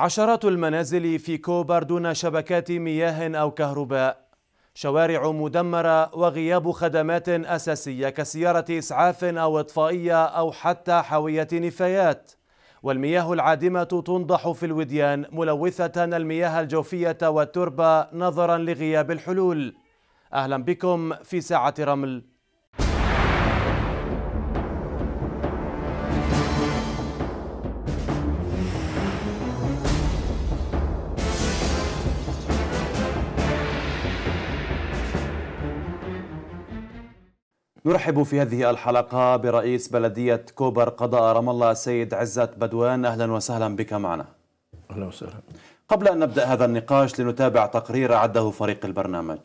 عشرات المنازل في كوبر دون شبكات مياه أو كهرباء شوارع مدمرة وغياب خدمات أساسية كسيارة إسعاف أو إطفائية أو حتى حاوية نفايات والمياه العادمة تنضح في الوديان ملوثة المياه الجوفية والتربة نظرا لغياب الحلول أهلا بكم في ساعة رمل نرحب في هذه الحلقة برئيس بلدية كوبر قضاء رام الله السيد عزت بدوان أهلا وسهلا بك معنا أهلا وسهلا قبل أن نبدأ هذا النقاش لنتابع تقرير عده فريق البرنامج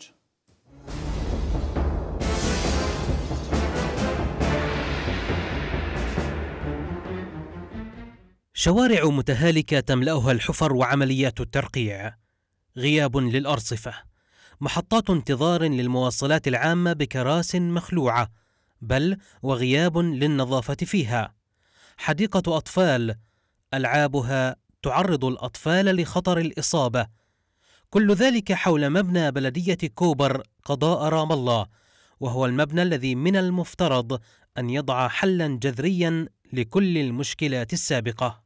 شوارع متهالكة تملأها الحفر وعمليات الترقيع غياب للأرصفة محطات انتظار للمواصلات العامة بكراس مخلوعة بل وغياب للنظافة فيها حديقة أطفال ألعابها تعرض الأطفال لخطر الإصابة كل ذلك حول مبنى بلدية كوبر قضاء رام الله وهو المبنى الذي من المفترض أن يضع حلا جذريا لكل المشكلات السابقة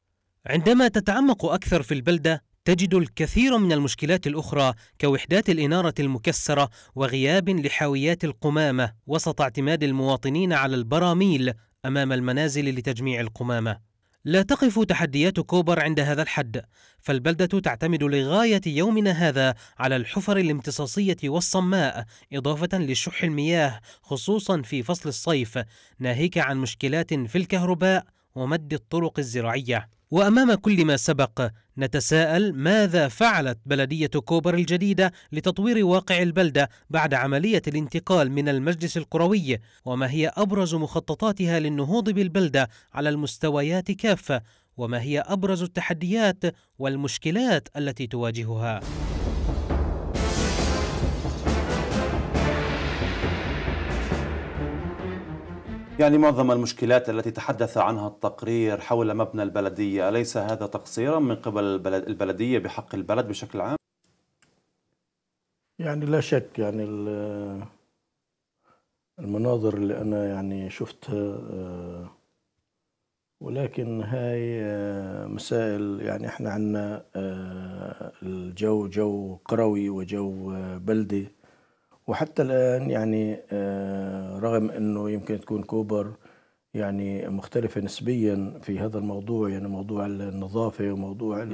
عندما تتعمق أكثر في البلدة تجد الكثير من المشكلات الأخرى كوحدات الإنارة المكسرة وغياب لحاويات القمامة وسط اعتماد المواطنين على البراميل أمام المنازل لتجميع القمامة لا تقف تحديات كوبر عند هذا الحد فالبلدة تعتمد لغاية يومنا هذا على الحفر الامتصاصية والصماء إضافة لشح المياه خصوصا في فصل الصيف ناهيك عن مشكلات في الكهرباء ومد الطرق الزراعية وأمام كل ما سبق نتساءل ماذا فعلت بلدية كوبر الجديدة لتطوير واقع البلدة بعد عملية الانتقال من المجلس القروي وما هي أبرز مخططاتها للنهوض بالبلدة على المستويات كافة وما هي أبرز التحديات والمشكلات التي تواجهها يعني معظم المشكلات التي تحدث عنها التقرير حول مبنى البلدية أليس هذا تقصيرا من قبل البلدية بحق البلد بشكل عام؟ يعني لا شك يعني المناظر اللي أنا يعني شفتها آه، ولكن هاي آه، مسائل يعني احنا عنا آه، الجو جو قروي وجو بلدي وحتى الآن يعني آه، رغم أنه يمكن تكون كوبر يعني مختلفة نسبيا في هذا الموضوع يعني موضوع النظافة وموضوع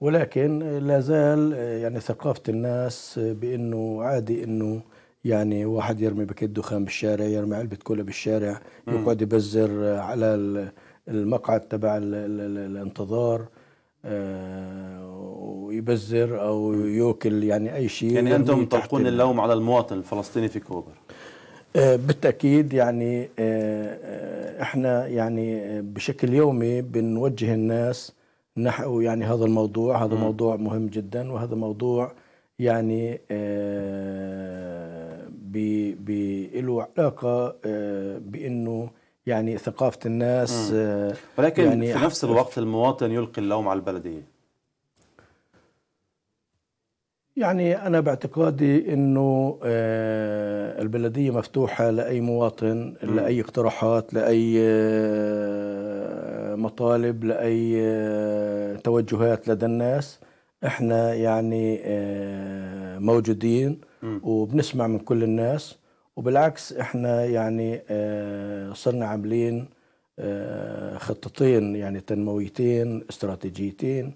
ولكن لا زال آه، يعني ثقافة الناس بأنه عادي أنه يعني واحد يرمي باكيت دخان بالشارع يرمي علبة كولا بالشارع يقعد يبزر على المقعد تبع الانتظار ويبزر آه، او يوكل يعني اي شيء يعني انتم تلقون اللوم على المواطن الفلسطيني في كوبر آه، بالتاكيد يعني آه، احنا يعني بشكل يومي بنوجه الناس نحو يعني هذا الموضوع هذا موضوع مهم جدا وهذا موضوع يعني له علاقه بانه يعني ثقافه الناس مم. آه، ولكن يعني في نفس الوقت المواطن يلقي اللوم على البلديه يعني أنا باعتقادي أنه آه، البلدية مفتوحة لأي مواطن لأي اقتراحات لأي آه، مطالب لأي توجهات لدى الناس احنا يعني موجودين وبنسمع من كل الناس وبالعكس احنا يعني آه، صرنا عاملين آه، خطتين يعني تنمويتين استراتيجيتين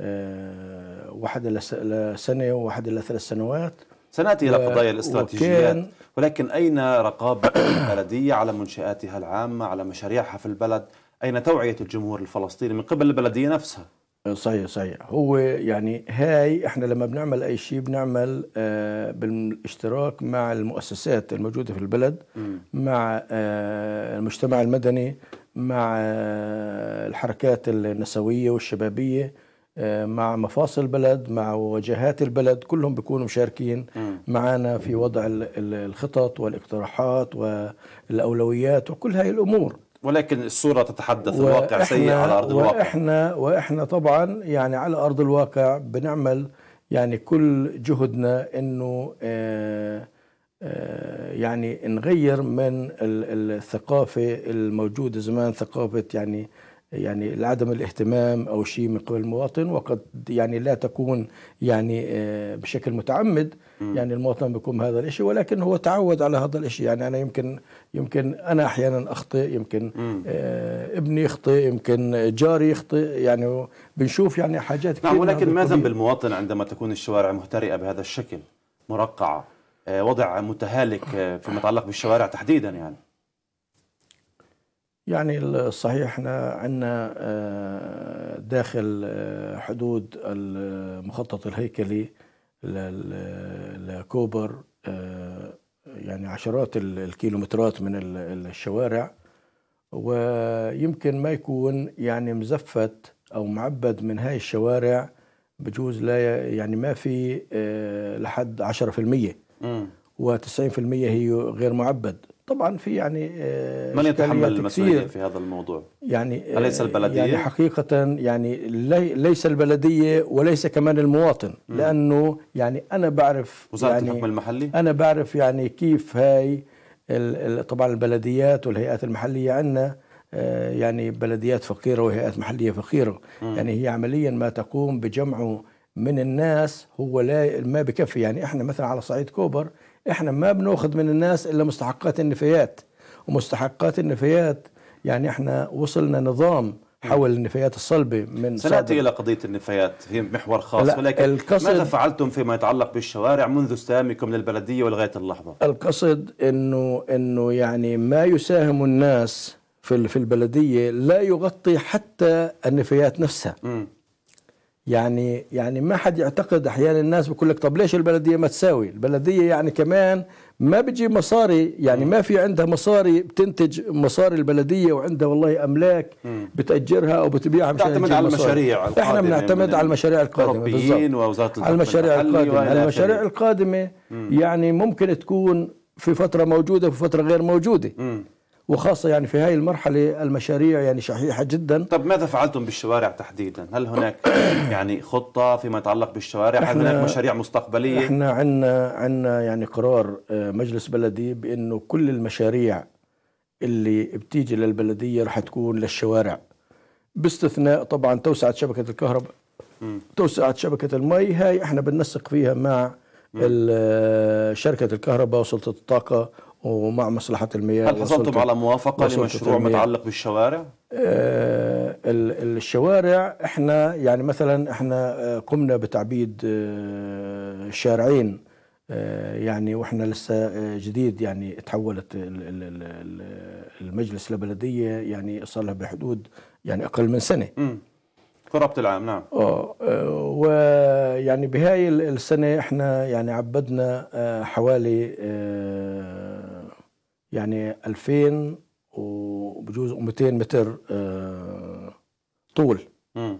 آه، واحدة لسنة وواحدة لثلاث سنوات سناتي الى قضايا الاستراتيجيات ولكن اين رقابه البلديه على منشاتها العامه على مشاريعها في البلد اين توعيه الجمهور الفلسطيني من قبل البلديه نفسها صحيح صحيح هو يعني هاي احنا لما بنعمل اي شيء بنعمل آه بالاشتراك مع المؤسسات الموجوده في البلد م. مع آه المجتمع المدني مع آه الحركات النسويه والشبابيه آه، مع مفاصل البلد مع وجهات البلد كلهم بيكونوا مشاركين معنا في وضع الخطط والاقتراحات والاولويات وكل هاي الامور ولكن الصورة تتحدث الواقع سيء على أرض الواقع وإحنا, وإحنا طبعا يعني على أرض الواقع بنعمل يعني كل جهدنا أنه آه، آه، يعني نغير من الثقافة الموجودة زمان ثقافة يعني يعني عدم الاهتمام او شيء من قبل المواطن وقد يعني لا تكون يعني آه، بشكل متعمد يعني المواطن بيقوم هذا الشيء ولكن هو تعود على هذا الشيء يعني انا يمكن يمكن انا احيانا اخطئ يمكن آه ابني يخطئ يمكن آه، جاري يخطئ يعني بنشوف يعني حاجات كثيره نعم ولكن نعم، ما ذنب المواطن عندما تكون الشوارع مهترئه بهذا الشكل مرقعه آه وضع متهالك آه فيما يتعلق بالشوارع تحديدا يعني يعني الصحيح احنا عندنا آه، داخل آه، حدود المخطط الهيكلي لكوبر يعني عشرات الكيلومترات من الشوارع ويمكن ما يكون يعني مزفت او معبد من هاي الشوارع بجوز لا يعني ما في آه، لحد 10% و90% هي غير معبد طبعا في يعني آه، من يتحمل المسؤوليه في هذا الموضوع؟ يعني آه، اليس البلديه؟ يعني حقيقه يعني لي ليس البلديه وليس كمان المواطن مم. لانه يعني انا بعرف وزاره يعني الحكم المحلي انا بعرف يعني كيف هاي طبعا البلديات والهيئات المحليه عندنا آه، يعني بلديات فقيره وهيئات محليه فقيره مم. يعني هي عمليا ما تقوم بجمعه من الناس هو لا ما بكفي يعني احنا مثلا على صعيد كوبر احنا ما بناخذ من الناس الا مستحقات النفايات ومستحقات النفايات يعني احنا وصلنا نظام حول النفايات الصلبة من سنأتي إلى قضية النفايات هي محور خاص ولكن القصد ماذا فعلتم فيما يتعلق بالشوارع منذ استلامكم للبلدية ولغاية اللحظة؟ القصد إنه إنه يعني ما يساهم الناس في في البلدية لا يغطي حتى النفايات نفسها م. يعني يعني ما حد يعتقد احيانا الناس بيقول لك طب ليش البلديه ما تساوي البلديه يعني كمان ما بتجيب مصاري يعني م. ما في عندها مصاري بتنتج مصاري البلديه وعندها والله املاك م. بتاجرها او بتبيعها مش تعتمد على المشاريع القادمه احنا بنعتمد على المشاريع القادمه بالضبط على المشاريع القادمه المشاريع القادمه م. يعني ممكن تكون في فتره موجوده وفي فتره غير موجوده م. وخاصة يعني في هذه المرحلة المشاريع يعني شحيحة جدا طب ماذا فعلتم بالشوارع تحديدا؟ هل هناك يعني خطة فيما يتعلق بالشوارع؟ هل هناك مشاريع مستقبلية؟ احنا عندنا عندنا يعني قرار آه، مجلس بلدي بأنه كل المشاريع اللي بتيجي للبلدية رح تكون للشوارع باستثناء طبعا توسعة شبكة الكهرباء توسعة شبكة المي هاي احنا بننسق فيها مع آه، شركة الكهرباء وسلطة الطاقة ومع مصلحة المياه هل حصلتم على موافقة لمشروع متعلق بالشوارع؟ آه، الشوارع احنا يعني مثلا احنا آه، قمنا بتعبيد آه، شارعين يعني واحنا لسه جديد يعني تحولت المجلس لبلدية يعني صار لها بحدود يعني أقل من سنة قرابة العام نعم اه ويعني بهاي السنة احنا يعني عبدنا حوالي يعني 2000 وبجوز 200 متر آه، طول آه،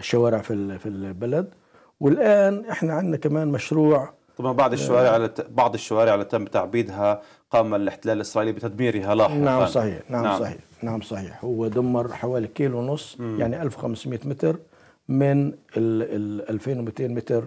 شوارع في في البلد والان احنا عندنا كمان مشروع طبعا بعض آه، الشوارع آه بعض الشوارع اللي تم تعبيدها قام الاحتلال الاسرائيلي بتدميرها لاحقا نعم صحيح نعم, نعم صحيح نعم صحيح هو دمر حوالي كيلو ونص يعني 1500 متر من ال 2200 متر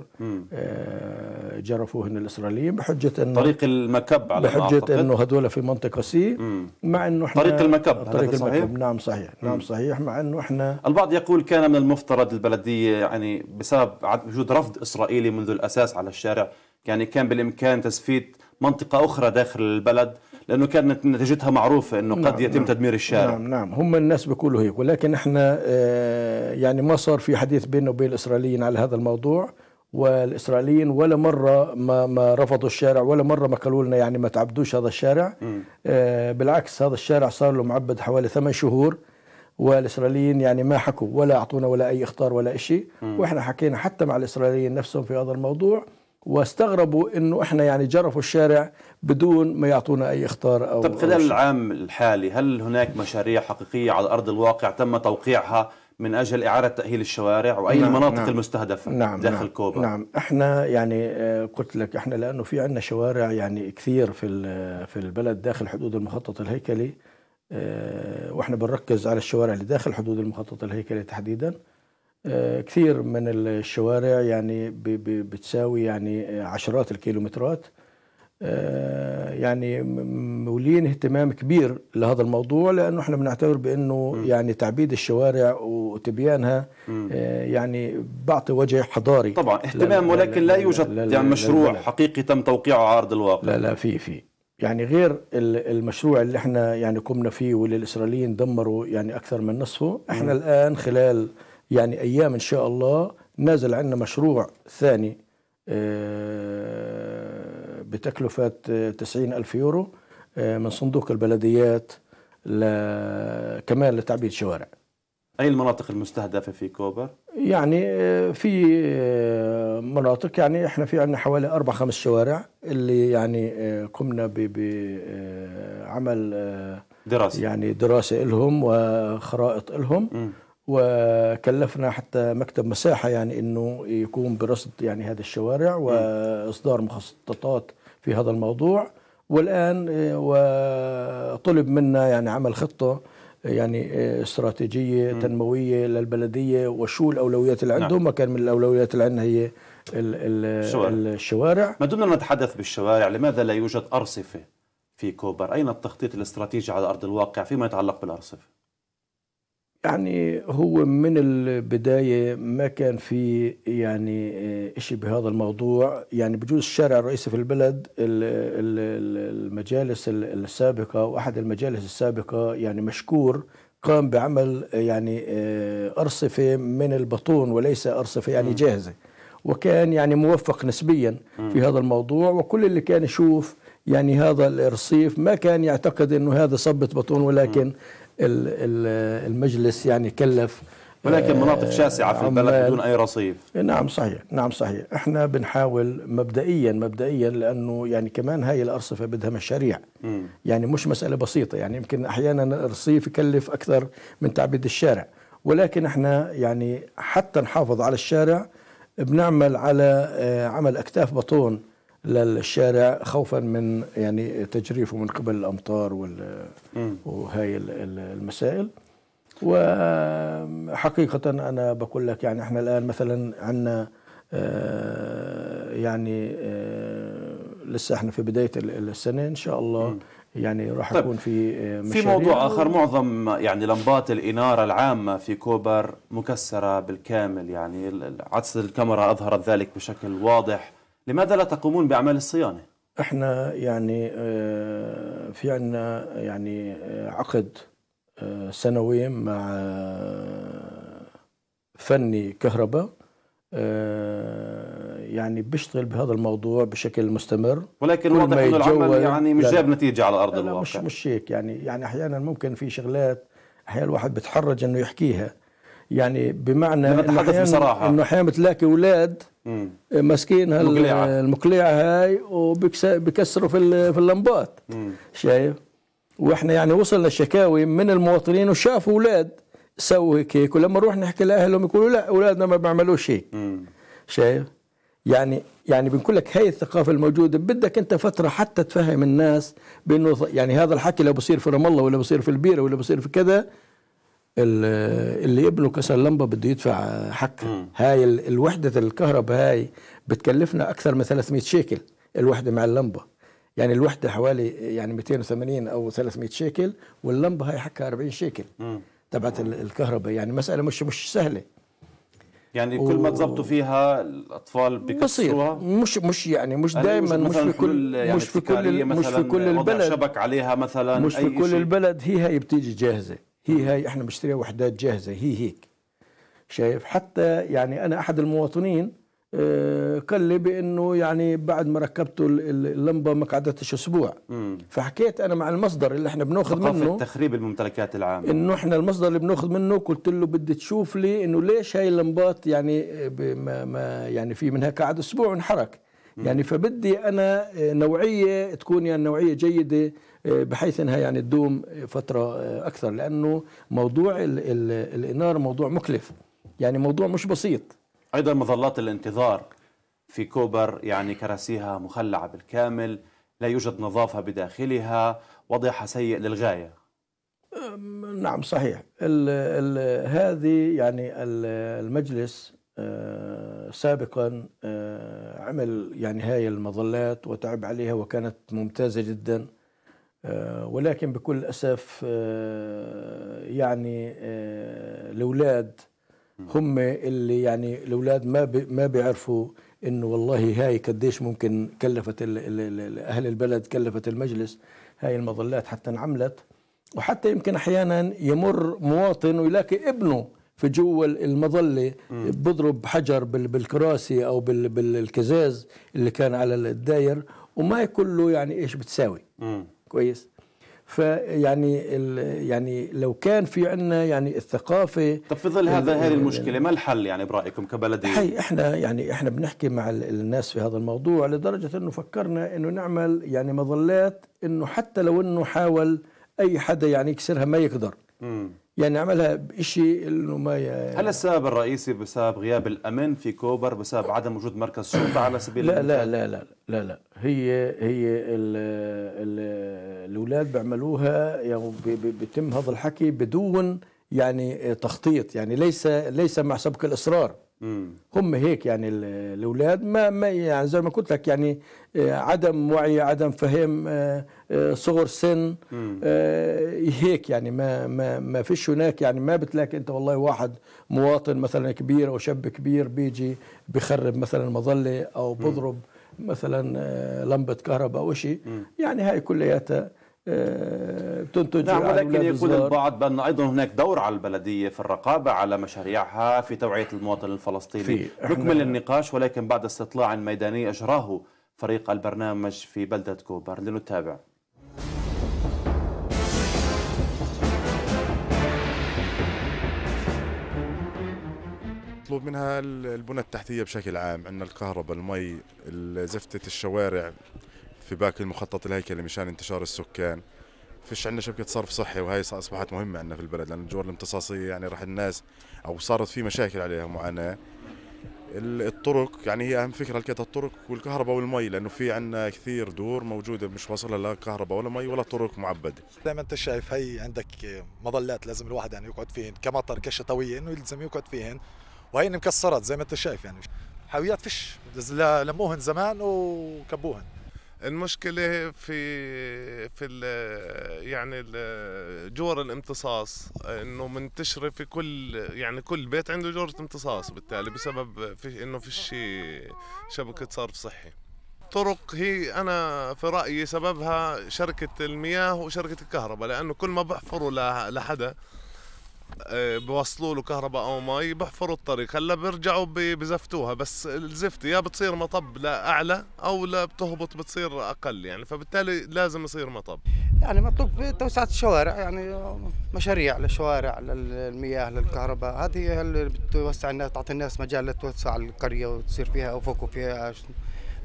آه، جرفوهن الاسرائيليين بحجه انه طريق المكب على بحجه انه هذول في منطقه سي مع انه احنا طريق المكب طريق صحيح؟ المكب نعم صحيح نعم، مم. نعم صحيح مع انه احنا البعض يقول كان من المفترض البلديه يعني بسبب وجود رفض اسرائيلي منذ الاساس على الشارع يعني كان بالامكان تسفيت منطقه اخرى داخل البلد لانه كانت نتيجتها معروفه انه نعم قد يتم نعم تدمير الشارع نعم نعم هم الناس بيقولوا هيك ولكن احنا آه، يعني ما صار في حديث بيننا وبين الاسرائيليين على هذا الموضوع والاسرائيليين ولا مره ما, ما رفضوا الشارع ولا مره ما قالوا لنا يعني ما تعبدوش هذا الشارع آه، بالعكس هذا الشارع صار له معبد حوالي ثمان شهور والاسرائيليين يعني ما حكوا ولا اعطونا ولا اي اخطار ولا شيء واحنا حكينا حتى مع الاسرائيليين نفسهم في هذا الموضوع واستغربوا انه احنا يعني جرفوا الشارع بدون ما يعطونا اي اخطار او طب خلال العام الحالي هل هناك مشاريع حقيقيه على ارض الواقع تم توقيعها من اجل اعاده تاهيل الشوارع واي نعم المناطق نعم المستهدفه نعم, نعم، داخل نعم كوبا نعم احنا يعني آه، قلت لك احنا لانه في عندنا شوارع يعني كثير في في البلد داخل حدود المخطط الهيكلي آه، واحنا بنركز على الشوارع اللي داخل حدود المخطط الهيكلي تحديدا آه، كثير من الشوارع يعني بتساوي يعني عشرات الكيلومترات آه، يعني مولين اهتمام كبير لهذا الموضوع لانه احنا بنعتبر بانه يعني تعبيد الشوارع وتبيانها آه، يعني بعطي وجه حضاري طبعا اهتمام ولكن لا, يوجد لا لا يعني مشروع لا لا حقيقي تم توقيعه على ارض الواقع لا لا في في يعني غير المشروع اللي احنا يعني قمنا فيه واللي الاسرائيليين دمروا يعني اكثر من نصفه احنا م. الان خلال يعني ايام ان شاء الله نازل عندنا مشروع ثاني اه بتكلفة 90 ألف يورو آه، من صندوق البلديات كمان لتعبيد شوارع أي المناطق المستهدفة في كوبر؟ يعني آه، في آه، مناطق يعني احنا في عندنا حوالي أربع خمس شوارع اللي يعني قمنا بعمل دراسة يعني دراسة لهم وخرائط لهم م. وكلفنا حتى مكتب مساحه يعني انه يقوم برصد يعني هذه الشوارع واصدار مخططات في هذا الموضوع والآن آه، وطلب منا يعني عمل خطة آه، يعني آه، استراتيجية م. تنموية للبلدية وشو الأولويات اللي عندهم نعم. وكان من الأولويات اللي عندنا هي الـ الـ الشوارع. الشوارع ما دمنا نتحدث بالشوارع لماذا لا يوجد أرصفة في كوبر أين التخطيط الاستراتيجي على أرض الواقع فيما يتعلق بالأرصفة يعني هو من البداية ما كان في يعني آه، إشي بهذا الموضوع يعني بجوز الشارع الرئيسي في البلد المجالس السابقة وأحد المجالس السابقة يعني مشكور قام بعمل آه، يعني آه، أرصفة من البطون وليس أرصفة يعني جاهزة وكان يعني موفق نسبيا في هذا الموضوع وكل اللي كان يشوف يعني هذا الرصيف ما كان يعتقد أنه هذا صبة بطون ولكن المجلس يعني كلف ولكن آه، مناطق شاسعة في البلد بدون أي رصيف إيه، نعم صحيح نعم صحيح احنا بنحاول مبدئيا مبدئيا لأنه يعني كمان هاي الأرصفة بدها مشاريع م. يعني مش مسألة بسيطة يعني يمكن أحيانا الرصيف يكلف أكثر من تعبيد الشارع ولكن احنا يعني حتى نحافظ على الشارع بنعمل على آه، عمل أكتاف بطون للشارع خوفا من يعني تجريفه من قبل الامطار وال وهي المسائل وحقيقه انا بقول لك يعني احنا الان مثلا عندنا آه، يعني آه، لسه احنا في بدايه السنه ان شاء الله يعني راح طيب يكون في آه، في موضوع اخر معظم يعني لمبات الاناره العامه في كوبر مكسره بالكامل يعني عدسه الكاميرا اظهرت ذلك بشكل واضح لماذا لا تقومون بأعمال الصيانة؟ احنا يعني آه، في عنا يعني آه، عقد آه، سنوي مع فني كهرباء يعني بيشتغل بهذا الموضوع بشكل مستمر ولكن واضح انه العمل يعني مش جاب نتيجه على ارض الواقع مش مش هيك يعني يعني احيانا ممكن في شغلات احيانا الواحد بتحرج انه يحكيها يعني بمعنى انه احيانا بتلاقي اولاد ماسكين المقلعه هاي وبكسروا في في اللمبات شايف واحنا يعني وصلنا الشكاوي من المواطنين وشافوا اولاد سووا هيك هيك ولما نروح نحكي لاهلهم يقولوا لا اولادنا ما بيعملوش هيك شايف يعني يعني بنقول لك هي الثقافة الموجودة بدك أنت فترة حتى تفهم الناس بأنه يعني هذا الحكي لو بصير في رام الله ولا بصير في البيرة ولا بصير في كذا اللي يبنوا كسر لمبه بده يدفع حق هاي الوحده الكهرباء هاي بتكلفنا اكثر من 300 شيكل الوحده مع اللمبه يعني الوحده حوالي يعني 280 او 300 شيكل واللمبه هاي حقها 40 شيكل تبعت الكهرباء يعني مساله مش مش سهله يعني و... كل ما تظبطوا فيها الاطفال بيكسروها مش مش يعني مش يعني دائما مش, مش, في كل يعني مش في كل مش في كل البلد شبك عليها مثلا مش في كل شيء. البلد هي هي بتيجي جاهزه هي هاي احنا بنشتريها وحدات جاهزه هي هيك شايف حتى يعني انا احد المواطنين آه، قال لي بانه يعني بعد ما ركبته اللمبه ما قعدتش اسبوع فحكيت انا مع المصدر اللي احنا بناخذ منه تخريب الممتلكات العامه انه احنا المصدر اللي بناخذ منه قلت له بدي تشوف لي انه ليش هاي اللمبات يعني آه، ما, ما يعني في منها قعد اسبوع انحرك يعني فبدي انا آه، نوعيه تكون يعني نوعيه جيده آه، بحيث انها يعني تدوم فتره آه، اكثر لانه موضوع ال الاناره موضوع مكلف يعني موضوع مش بسيط ايضا مظلات الانتظار في كوبر يعني كراسيها مخلعه بالكامل لا يوجد نظافه بداخلها وضعها سيء للغايه نعم صحيح الـ الـ هذه يعني المجلس آه، سابقا عمل يعني هاي المظلات وتعب عليها وكانت ممتازة جدا آه، ولكن بكل أسف آه، يعني آه، الأولاد هم اللي يعني الأولاد ما ما بيعرفوا انه والله هاي قديش ممكن كلفت اهل البلد كلفت المجلس هاي المظلات حتى انعملت وحتى يمكن احيانا يمر مواطن ويلاقي ابنه في جوا المظله بضرب حجر بالكراسي او بالكزاز اللي كان على الداير وما له يعني ايش بتساوي كويس فيعني يعني لو كان في عندنا يعني الثقافه طب في ظل هذا هذه المشكله ما الحل يعني برايكم كبلديه؟ هي احنا يعني احنا بنحكي مع الناس في هذا الموضوع لدرجه انه فكرنا انه نعمل يعني مظلات انه حتى لو انه حاول اي حدا يعني يكسرها ما يقدر. يعني عملها بشيء انه ما يعني هل السبب الرئيسي بسبب غياب الامن في كوبر بسبب عدم وجود مركز شرطه على سبيل لا, لا لا لا لا لا هي هي الاولاد بيعملوها يعني بيتم هذا الحكي بدون يعني تخطيط يعني ليس ليس مع سبق الاصرار هم هيك يعني الاولاد ما ما يعني زي ما قلت لك يعني آه، عدم وعي عدم فهم آه، آه، صغر سن آه، هيك يعني ما ما ما فيش هناك يعني ما بتلاقي انت والله واحد مواطن مثلا كبير او شاب كبير بيجي بخرب مثلا مظله او بضرب مثلا آه، لمبه كهرباء او شيء يعني هاي كلياتها تنتج نعم ولكن يقول البعض بان ايضا هناك دور على البلديه في الرقابه على مشاريعها في توعيه المواطن الفلسطيني نكمل النقاش ولكن بعد استطلاع ميداني اجراه فريق البرنامج في بلده كوبر لنتابع مطلوب منها البنى التحتيه بشكل عام عندنا الكهرباء المي زفته الشوارع في باقي المخطط الهيكلي مشان انتشار السكان فيش عندنا شبكه صرف صحي وهي اصبحت مهمه عندنا في البلد لان الجوار الامتصاصيه يعني راح الناس او صارت في مشاكل عليها معاناه الطرق يعني هي اهم فكره لقيت الطرق والكهرباء والمي لانه في عندنا كثير دور موجوده مش واصلها لا كهرباء ولا مي ولا طرق معبده زي ما انت شايف هي عندك مظلات لازم الواحد يعني يقعد فيهن كمطر كشتويه انه يلزم يقعد فيهن وهي مكسرات زي ما انت شايف يعني حاويات فش لموهن زمان وكبوهن المشكلة في في يعني جور الامتصاص انه منتشرة في كل يعني كل بيت عنده جورة امتصاص بالتالي بسبب في انه فيش شبكة صرف صحي. طرق هي انا في رايي سببها شركه المياه وشركه الكهرباء لانه كل ما بحفروا لحدا آه، بوصلوا له كهرباء او مي بحفروا الطريق هلا بيرجعوا بزفتوها بس الزفت يا بتصير مطب لاعلى او لا بتهبط بتصير اقل يعني فبالتالي لازم يصير مطب يعني مطلوب توسعه الشوارع يعني مشاريع للشوارع للمياه للكهرباء هذه اللي بتوسع الناس تعطي الناس مجال لتوسع القريه وتصير فيها أفق وفيها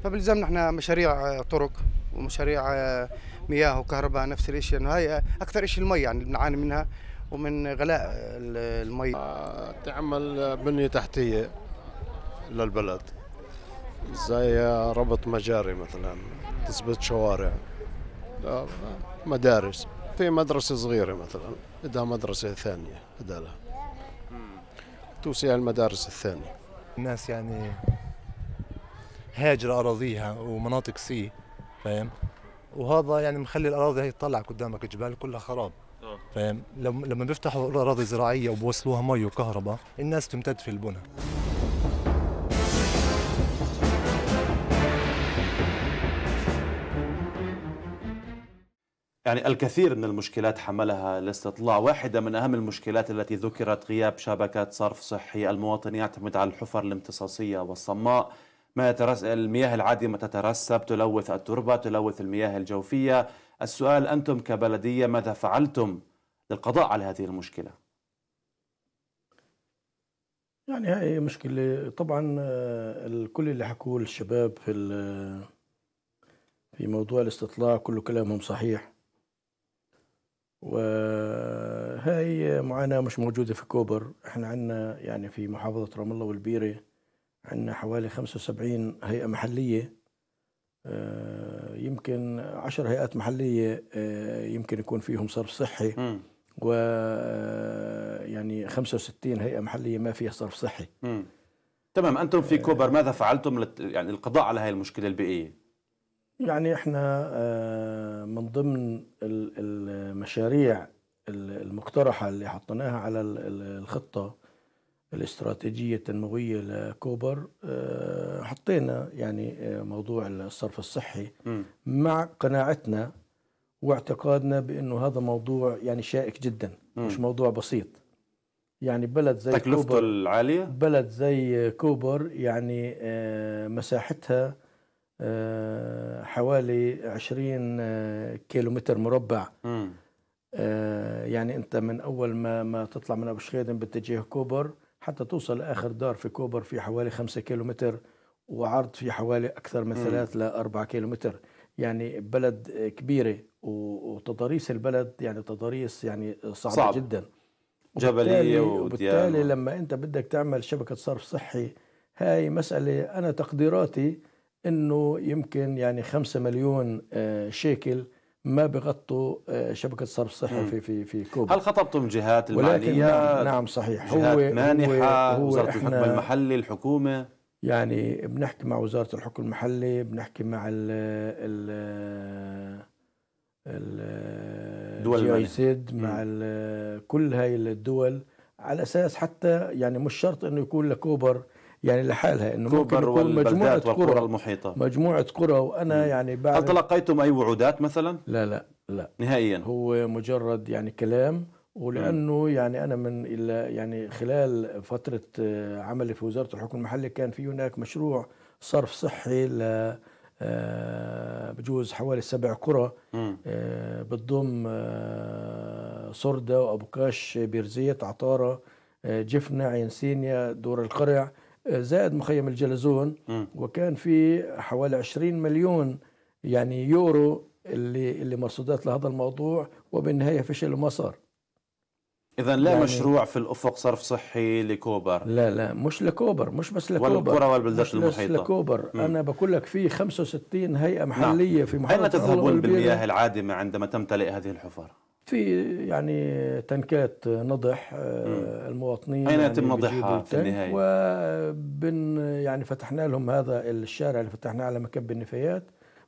فبلزمنا احنا مشاريع آه، طرق ومشاريع آه، مياه وكهرباء نفس الشيء انه هاي اكثر شيء المي يعني بنعاني منها ومن غلاء المي تعمل بنية تحتية للبلد زي ربط مجاري مثلا تثبت شوارع مدارس في مدرسة صغيرة مثلا بدها مدرسة ثانية بدالها توسيع المدارس الثانية الناس يعني هاجر أراضيها ومناطق سي فاهم وهذا يعني مخلي الأراضي هي تطلع قدامك جبال كلها خراب فاهم لما بيفتحوا اراضي زراعيه وبوصلوها مي وكهرباء الناس تمتد في البنى يعني الكثير من المشكلات حملها الاستطلاع واحدة من أهم المشكلات التي ذكرت غياب شبكات صرف صحي المواطن يعتمد على الحفر الامتصاصية والصماء ما يترس... المياه العادمة تترسب تلوث التربة تلوث المياه الجوفية السؤال أنتم كبلدية ماذا فعلتم للقضاء على هذه المشكلة؟ يعني هاي مشكلة طبعا آه، الكل اللي حكوه الشباب في في موضوع الاستطلاع كل كلامهم صحيح وهاي معاناة مش موجودة في كوبر احنا عندنا يعني في محافظة رام الله والبيرة عندنا حوالي 75 هيئة محلية آه، يمكن عشر هيئات محلية آه، يمكن يكون فيهم صرف صحي و آه، يعني 65 هيئة محلية ما فيها صرف صحي م. تمام أنتم في كوبر ماذا فعلتم لت... يعني القضاء على هذه المشكلة البيئية؟ يعني احنا من ضمن المشاريع المقترحة اللي حطيناها على الخطة الاستراتيجية التنموية لكوبر آه، حطينا يعني آه، موضوع الصرف الصحي م. مع قناعتنا واعتقادنا بأنه هذا موضوع يعني شائك جدا م. مش موضوع بسيط يعني بلد زي تكلفته كوبر العالية بلد زي كوبر يعني آه، مساحتها حوالي 20 كيلومتر مربع م. يعني انت من اول ما ما تطلع من ابو شخيدن باتجاه كوبر حتى توصل لآخر دار في كوبر في حوالي 5 كيلومتر وعرض في حوالي أكثر من 3 ل 4 كيلومتر يعني بلد كبيرة وتضاريس البلد يعني تضاريس يعني صعبة صعب. جدا جبلية وبالتالي لما أنت بدك تعمل شبكة صرف صحي هاي مسألة أنا تقديراتي أنه يمكن يعني 5 مليون آه، شيكل ما بغطوا آه، شبكه صرف صحي في في في كوبا هل خطبتم جهات الماليه نعم،, نعم, صحيح جهات هو مانحه هو وزاره الحكم المحلي الحكومه يعني بنحكي مع وزاره الحكم المحلي بنحكي مع ال ال الدول سيد مع كل هاي الدول على اساس حتى يعني مش شرط انه يكون لكوبر يعني لحالها انه ممكن يكون مجموعه قرى المحيطه مجموعه قرى وانا م. يعني بعد هل تلقيتم اي وعودات مثلا؟ لا لا لا نهائيا هو مجرد يعني كلام ولانه م. يعني انا من يعني خلال فتره آه، عملي في وزاره الحكم المحلي كان في هناك مشروع صرف صحي ل آه، بجوز حوالي سبع قرى آه، بتضم صردة وأبو كاش بيرزيت عطارة جفنة عين سينيا دور القرع زائد مخيم الجلزون وكان في حوالي 20 مليون يعني يورو اللي اللي مرصودات لهذا الموضوع وبالنهايه فشل وما اذا لا يعني مشروع في الافق صرف صحي لكوبر لا لا مش لكوبر مش بس لكوبر والقرى والبلدات المحيطه بس لكوبر مم. انا بقول لك في 65 هيئه نعم. محليه نعم. في محافظه اين تذهبون بالمياه العادمه عندما تمتلئ هذه الحفر؟ في يعني تنكات نضح آه، المواطنين اين يتم يعني نضحها في النهايه؟ وبن يعني فتحنا لهم هذا الشارع اللي فتحناه على مكب النفايات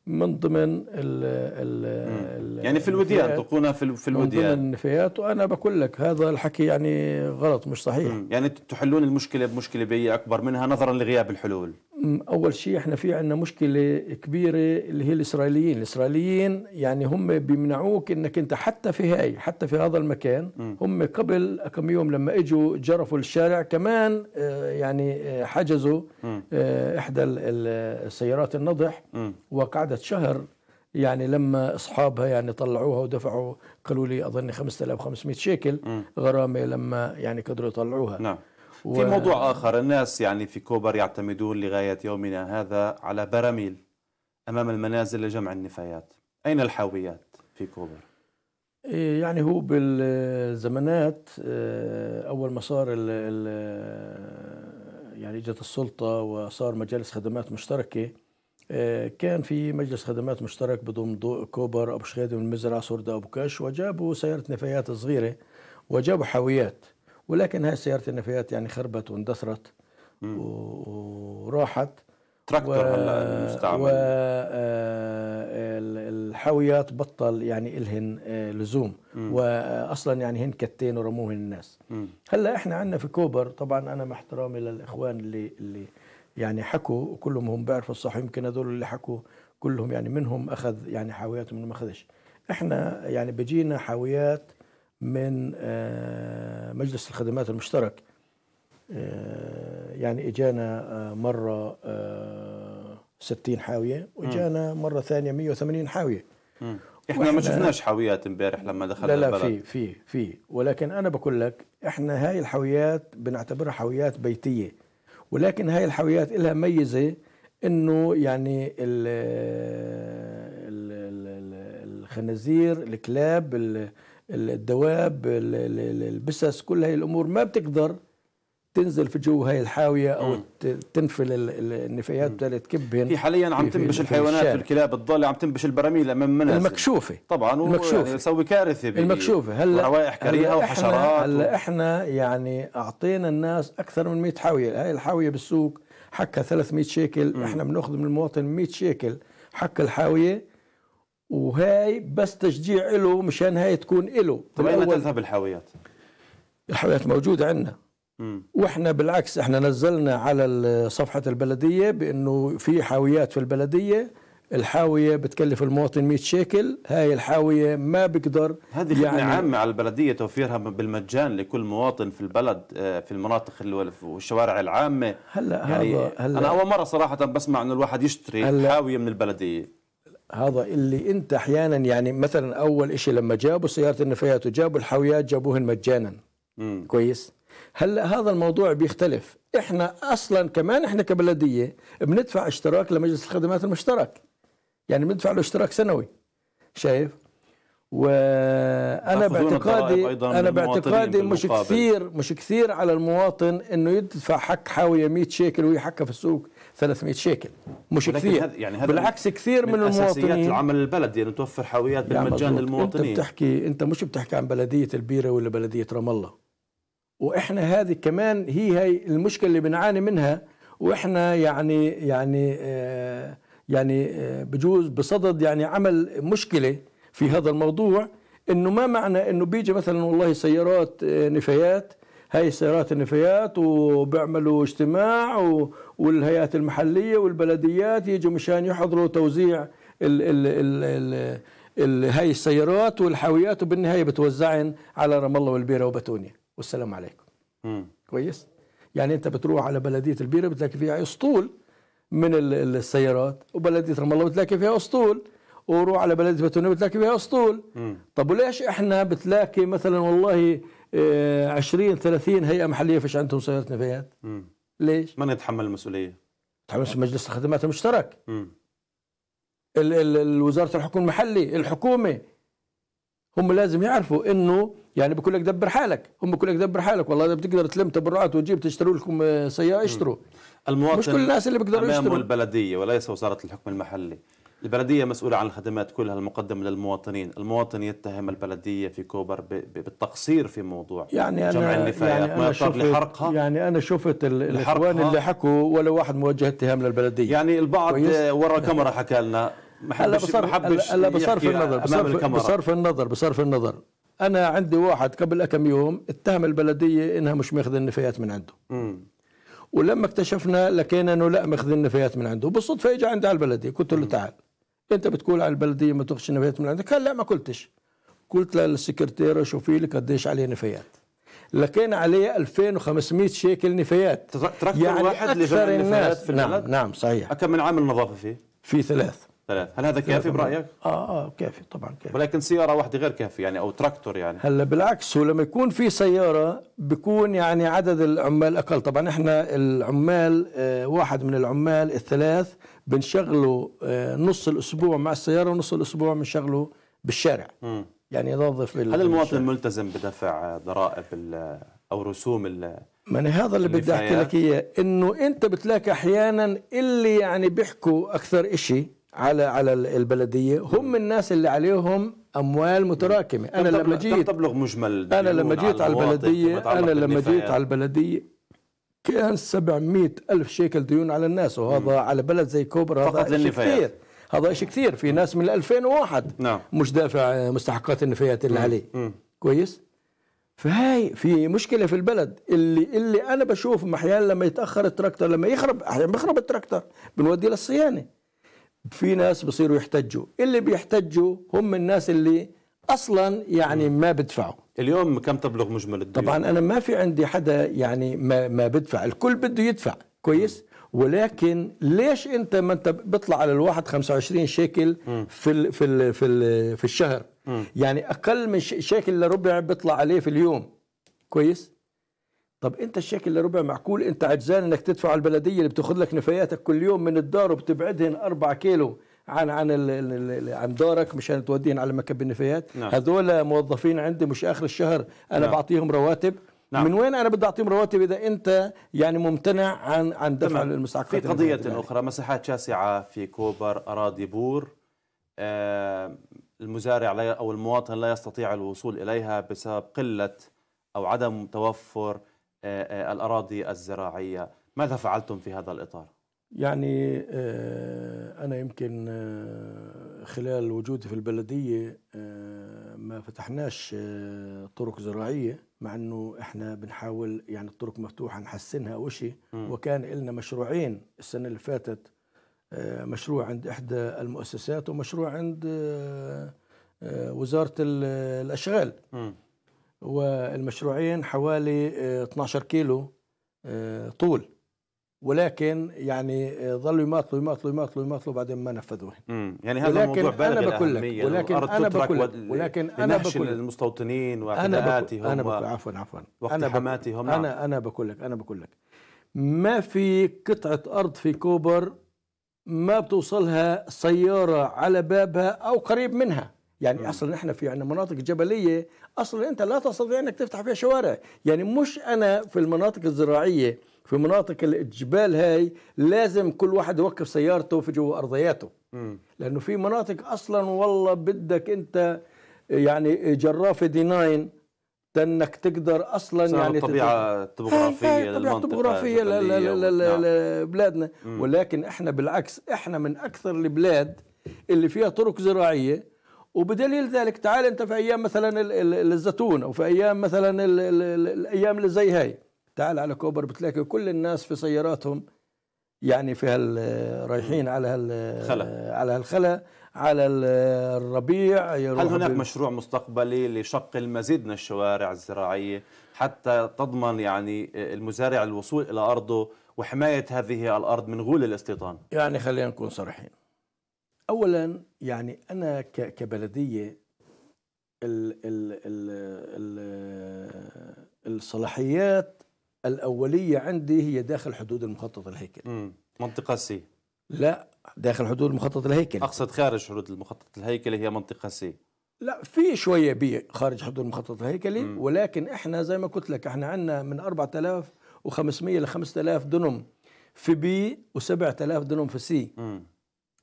من ضمن ال ال يعني في الوديان تقونا في, في الوديان من ضمن النفايات وانا بقول لك هذا الحكي يعني غلط مش صحيح مم. يعني تحلون المشكله بمشكله بي اكبر منها نظرا لغياب الحلول اول شيء احنا في عندنا مشكله كبيره اللي هي الاسرائيليين الاسرائيليين يعني هم بيمنعوك انك انت حتى في هاي حتى في هذا المكان هم قبل كم يوم لما اجوا جرفوا الشارع كمان آه، يعني آه، حجزوا آه، احدى السيارات النضح وقعدت شهر يعني لما اصحابها يعني طلعوها ودفعوا قالوا لي اظن 5500 شيكل غرامه لما يعني قدروا يطلعوها نعم. و... في موضوع آخر الناس يعني في كوبر يعتمدون لغاية يومنا هذا على براميل أمام المنازل لجمع النفايات أين الحاويات في كوبر؟ إيه، يعني هو بالزمانات آه، أول ما صار ال آه، يعني إجت السلطة وصار مجالس خدمات مشتركة آه، كان في مجلس خدمات مشترك بضم ضوء كوبر أبو من مزرعه سرده أبو كاش وجابوا سيارة نفايات صغيرة وجابوا حاويات ولكن هاي سياره النفايات يعني خربت واندثرت وراحت تراكتور هلا المستعمل آه، الحاويات بطل يعني الهن آه، لزوم مم. واصلا يعني هن كتين ورموهن الناس مم. هلا احنا عندنا في كوبر طبعا انا مع احترامي للاخوان اللي اللي يعني حكوا وكلهم هم بيعرفوا الصح يمكن هذول اللي حكوا كلهم يعني منهم اخذ يعني حاويات ومنهم ما اخذش احنا يعني بيجينا حاويات من آه، مجلس الخدمات المشترك آه، يعني اجانا آه، مره 60 حاويه واجانا مره ثانيه 180 حاويه احنا ما شفناش حاويات امبارح لما دخلنا لا لا البلد. في في في ولكن انا بقول لك احنا هاي الحاويات بنعتبرها حاويات بيتيه ولكن هاي الحاويات لها ميزه انه يعني ال الخنازير الكلاب ال الدواب البسس كل هاي الامور ما بتقدر تنزل في جو هاي الحاويه او تنفل النفايات بتاعت تكبهن هي حاليا عم تنبش الحيوانات والكلاب الضاله عم تنبش البراميل امام منها المكشوفه طبعا المكشوفه تسوي كارثه المكشوفه هلا روائح كريهه وحشرات هلا و... احنا يعني اعطينا الناس اكثر من 100 حاويه هاي الحاويه بالسوق حكها 300 شيكل احنا بناخذ من المواطن 100 شيكل حق الحاويه وهاي بس تشجيع له مشان هاي تكون له طيب اين تذهب الحاويات؟ الحاويات موجوده عندنا واحنا بالعكس احنا نزلنا على صفحه البلديه بانه في حاويات في البلديه الحاوية بتكلف المواطن 100 شيكل هاي الحاوية ما بقدر هذه خدمة يعني عامة على البلدية توفيرها بالمجان لكل مواطن في البلد آه، في المناطق والشوارع العامة هلا يعني هلا أنا أول مرة صراحة بسمع إنه الواحد يشتري هلا حاوية من البلدية هذا اللي انت احيانا يعني مثلا اول شيء لما جابوا سياره النفايات وجابوا الحاويات جابوهن مجانا مم. كويس هلا هذا الموضوع بيختلف احنا اصلا كمان احنا كبلديه بندفع اشتراك لمجلس الخدمات المشترك يعني بندفع له اشتراك سنوي شايف وانا باعتقادي انا باعتقادي مش كثير مش كثير على المواطن انه يدفع حق حاويه 100 شيكل ويحكها في السوق 300 شيكل مش كثير هذ يعني هذا بالعكس كثير من, من المواطنين اساسيات العمل البلدي يعني توفر حاويات بالمجان للمواطنين انت بتحكي انت مش بتحكي عن بلديه البيره ولا بلديه رام الله واحنا هذه كمان هي هي المشكله اللي بنعاني منها واحنا يعني يعني آه يعني آه بجوز بصدد يعني عمل مشكله في هذا الموضوع انه ما معنى انه بيجي مثلا والله سيارات آه نفايات هاي سيارات النفايات وبيعملوا اجتماع و والهيئات المحليه والبلديات يجوا مشان يحضروا توزيع ال ال ال ال هاي السيارات والحاويات وبالنهايه بتوزعن على رام الله والبيره وبتونيا والسلام عليكم. مم. كويس؟ يعني انت بتروح على بلديه البيره بتلاقي فيها اسطول من السيارات وبلديه رام الله بتلاقي فيها اسطول وروح على بلديه بتونيا بتلاقي فيها اسطول. م. طب وليش احنا بتلاقي مثلا والله 20 آه، 30 هيئه محليه فيش عندهم سيارات نفايات؟ ليش؟ من يتحمل المسؤوليه؟ تحمل مجلس الخدمات المشترك ال ال وزاره الحكم المحلي الحكومه هم لازم يعرفوا انه يعني بقول لك دبر حالك هم بقول لك دبر حالك والله اذا بتقدر تلم تبرعات وتجيب تشتروا لكم آه، سياره اشتروا المواطن مش كل الناس اللي بيقدروا يشتروا امام البلديه وليس وزاره الحكم المحلي البلدية مسؤولة عن الخدمات كلها المقدمة للمواطنين المواطن يتهم البلدية في كوبر بالتقصير في موضوع يعني جمع أنا النفايات يعني ما يطلق لحرقها يعني أنا شفت الإخوان اللي حكوا ولا واحد موجه اتهام للبلدية يعني البعض ورا الكاميرا حكى لنا ما حبش هلا بصرف النظر بصرف, بصرف النظر بصرف النظر انا عندي واحد قبل كم يوم اتهم البلديه انها مش ماخذ النفايات من عنده مم. ولما اكتشفنا لقينا انه لا ماخذين النفايات من عنده بالصدفه اجى عندي على البلديه قلت له تعال انت بتقول على البلديه ما تاخذش نفايات من عندك قال لا ما قلتش قلت للسكرتيره شوفي لي قديش عليه نفايات لكن عليه 2500 شيكل نفايات تراكتور يعني واحد لجمع النفايات في البلد نعم نعم صحيح كم من عامل نظافه فيه؟ في ثلاث ثلاث هل هذا كافي برايك؟ اه اه كافي طبعا كافي ولكن سياره واحده غير كافي يعني او تراكتور يعني هلا بالعكس هو لما يكون في سياره بيكون يعني عدد العمال اقل طبعا احنا العمال آه واحد من العمال الثلاث بنشغله آه، نص الاسبوع مع السياره ونص الاسبوع بنشغله بالشارع م. يعني نظف هل المواطن ملتزم بدفع ضرائب او رسوم ما انا هذا اللي بدي احكي لك اياه انه انت بتلاقي احيانا اللي يعني بيحكوا اكثر شيء على على البلديه هم الناس اللي عليهم اموال متراكمه انا لما جيت تبلغ مجمل انا لما جيت على البلديه انا لما جيت على البلديه كان 700 ألف شيكل ديون على الناس وهذا مم. على بلد زي كوبر هذا فقط للنفايات هذا شيء كثير في ناس من 2001 نعم. مش دافع مستحقات النفايات اللي عليه كويس فهاي في مشكله في البلد اللي اللي انا بشوف احيانا لما يتاخر التراكتر لما يخرب احيانا بيخرب التراكتر بنودي للصيانه في ناس بصيروا يحتجوا اللي بيحتجوا هم الناس اللي اصلا يعني ما بدفعوا اليوم كم تبلغ مجمل الديون؟ طبعا انا ما في عندي حدا يعني ما, ما بدفع الكل بده يدفع كويس ولكن ليش انت ما انت بيطلع على الواحد 25 شيكل في الـ في الـ في, الـ في الشهر م. يعني اقل من شيكل لربع بيطلع عليه في اليوم كويس طب انت الشيكل لربع معقول انت عجزان انك تدفع على البلديه اللي بتاخذ لك نفاياتك كل يوم من الدار وبتبعدهن 4 كيلو عن عن عن دارك مشان توديهم على مكب النفايات نعم. هذول موظفين عندي مش اخر الشهر انا نعم. بعطيهم رواتب نعم. من وين انا بدي اعطيهم رواتب اذا انت يعني ممتنع عن عن دفع المستحقات في قضيه يعني. اخرى مساحات شاسعه في كوبر اراضي بور آه المزارع لا او المواطن لا يستطيع الوصول اليها بسبب قله او عدم توفر آه آه الاراضي الزراعيه ماذا فعلتم في هذا الاطار يعني آه، أنا يمكن آه، خلال وجودي في البلدية آه، ما فتحناش طرق زراعية مع أنه إحنا بنحاول يعني الطرق مفتوحة نحسنها او شيء وكان لنا مشروعين السنة اللي فاتت مشروع عند إحدى المؤسسات ومشروع عند وزارة الأشغال والمشروعين حوالي 12 كيلو طول ولكن يعني آه، ظلوا يماطلوا يماطلوا يماطلوا يماطلوا بعدين ما نفذوه يعني هذا ولكن الموضوع بالغ أنا بقول لك ولكن أنا بقول لك ولكن أنا بقول المستوطنين وخداعاتهم أنا بقول عفوا عفوا واقتحاماتهم أنا نعم. أنا بقول لك أنا بقول لك ما في قطعة أرض في كوبر ما بتوصلها سيارة على بابها أو قريب منها يعني اصلا احنا في عندنا مناطق جبليه اصلا انت لا تستطيع انك تفتح فيها شوارع يعني مش انا في المناطق الزراعيه في مناطق الجبال هاي لازم كل واحد يوقف سيارته في جوا ارضياته لانه في مناطق اصلا والله بدك انت يعني جرافه دي 9 انك تقدر اصلا يعني الطبيعه الطبيعه الطبيعيه لبلادنا ولكن احنا بالعكس احنا من اكثر البلاد اللي فيها طرق زراعيه وبدليل ذلك تعال انت في ايام مثلا الزيتون او في ايام مثلا الايام اللي زي هاي تعال على كوبر بتلاقي كل الناس في سياراتهم يعني في هال رايحين على هال على هالخلا على الربيع هل هناك مشروع مستقبلي لشق المزيد من الشوارع الزراعيه حتى تضمن يعني المزارع الوصول الى ارضه وحمايه هذه الارض من غول الاستيطان يعني خلينا نكون صريحين اولا يعني انا كبلديه الصلاحيات الاوليه عندي هي داخل حدود المخطط الهيكلي امم منطقه سي لا داخل حدود المخطط الهيكلي اقصد خارج حدود المخطط الهيكلي هي منطقه سي لا في شويه بي خارج حدود المخطط الهيكلي مم. ولكن احنا زي ما قلت لك احنا عندنا من 4500 ل 5000 دنم في بي و7000 دنم في سي مم.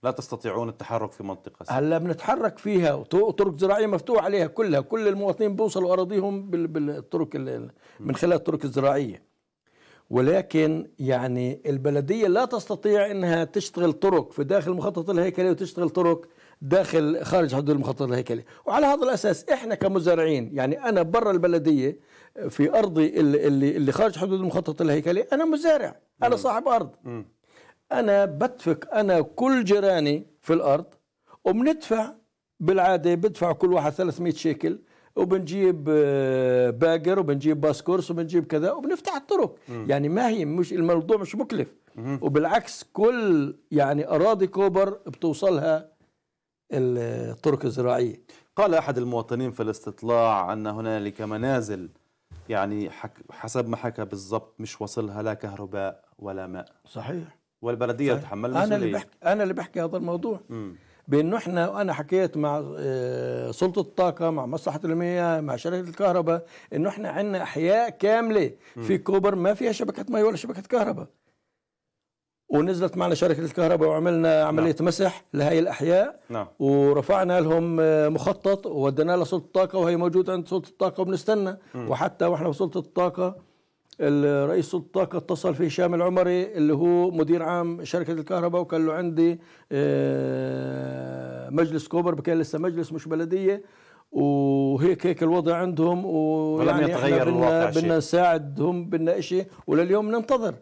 لا تستطيعون التحرك في منطقة هلا بنتحرك فيها وطرق زراعية مفتوحة عليها كلها كل المواطنين بيوصلوا أراضيهم بالطرق من خلال الطرق الزراعية ولكن يعني البلدية لا تستطيع أنها تشتغل طرق في داخل المخطط الهيكلي وتشتغل طرق داخل خارج حدود المخطط الهيكلي وعلى هذا الأساس إحنا كمزارعين يعني أنا برا البلدية في أرضي اللي, اللي خارج حدود المخطط الهيكلي أنا مزارع أنا صاحب أرض م. أنا بدفك أنا كل جيراني في الأرض وبندفع بالعادة بدفع كل واحد 300 شيكل وبنجيب آه، باجر وبنجيب باسكورس وبنجيب كذا وبنفتح الطرق م. يعني ما هي مش الموضوع مش مكلف م. وبالعكس كل يعني أراضي كوبر بتوصلها الطرق الزراعية قال أحد المواطنين في الاستطلاع أن هنالك منازل يعني حسب ما حكى بالضبط مش واصلها لا كهرباء ولا ماء صحيح والبلديه تتحمل المسؤوليه انا اللي بحكي انا اللي بحكي هذا الموضوع بانه احنا وانا حكيت مع آه، سلطه الطاقه مع مصلحه المياه مع شركه الكهرباء انه احنا عندنا احياء كامله في كوبر ما فيها شبكه مي ولا شبكه كهرباء ونزلت معنا شركه الكهرباء وعملنا نعم. عمليه نعم. مسح لهي الاحياء نعم. ورفعنا لهم آه، مخطط ووديناه لسلطه الطاقه وهي موجوده عند سلطه الطاقه وبنستنى م. وحتى واحنا بسلطه الطاقه الرئيس الطاقة اتصل في هشام العمري اللي هو مدير عام شركة الكهرباء وقال له عندي آه، مجلس كوبر كان لسه مجلس مش بلدية وهيك هيك الوضع عندهم ويعني احنا بدنا بدنا نساعدهم بدنا شيء ولليوم ننتظر